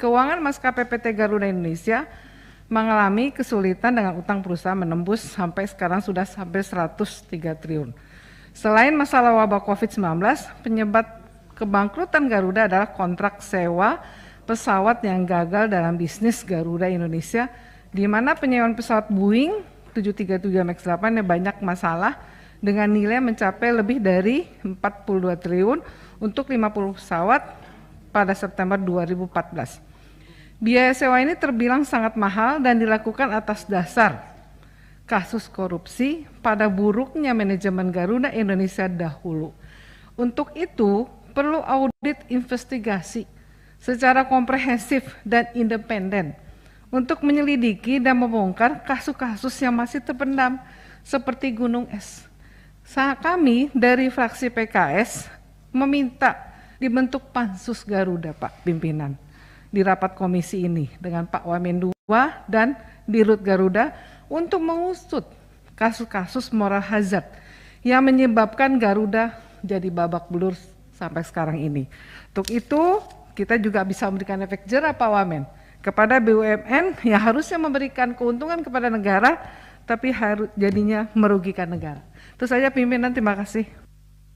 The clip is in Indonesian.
Keuangan maskapai PT Garuda Indonesia mengalami kesulitan dengan utang perusahaan menembus sampai sekarang sudah sampai 103 triliun. Selain masalah wabah COVID-19, penyebab kebangkrutan Garuda adalah kontrak sewa pesawat yang gagal dalam bisnis Garuda Indonesia, di mana penyewaan pesawat Boeing 737 MAX 8 yang banyak masalah dengan nilai mencapai lebih dari 42 triliun untuk 50 pesawat pada September 2014. Biaya sewa ini terbilang sangat mahal dan dilakukan atas dasar kasus korupsi pada buruknya manajemen Garuda Indonesia dahulu. Untuk itu, perlu audit investigasi secara komprehensif dan independen untuk menyelidiki dan membongkar kasus-kasus yang masih terpendam seperti gunung es. Saat kami dari fraksi PKS meminta dibentuk pansus Garuda Pak pimpinan di rapat komisi ini dengan Pak Wamen II dan Dirut Garuda untuk mengusut kasus-kasus moral hazard yang menyebabkan Garuda jadi babak belur sampai sekarang ini. Untuk itu kita juga bisa memberikan efek jerah Pak Wamen kepada BUMN yang harusnya memberikan keuntungan kepada negara tapi harus jadinya merugikan negara. Terus saya pimpinan, terima kasih.